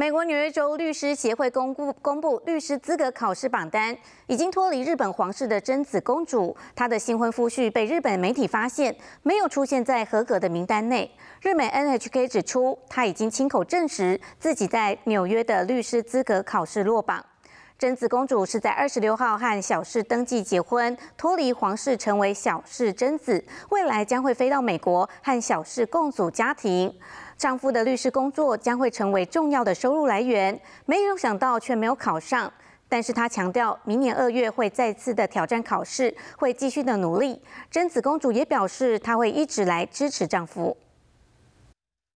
美国纽约州律师协会公布公布律师资格考试榜单，已经脱离日本皇室的贞子公主，她的新婚夫婿被日本媒体发现没有出现在合格的名单内。日美 NHK 指出，她已经亲口证实自己在纽约的律师资格考试落榜。贞子公主是在二十六号和小室登记结婚，脱离皇室成为小室贞子，未来将会飞到美国和小室共组家庭。丈夫的律师工作将会成为重要的收入来源，没有想到却没有考上。但是她强调，明年二月会再次的挑战考试，会继续的努力。真子公主也表示，她会一直来支持丈夫。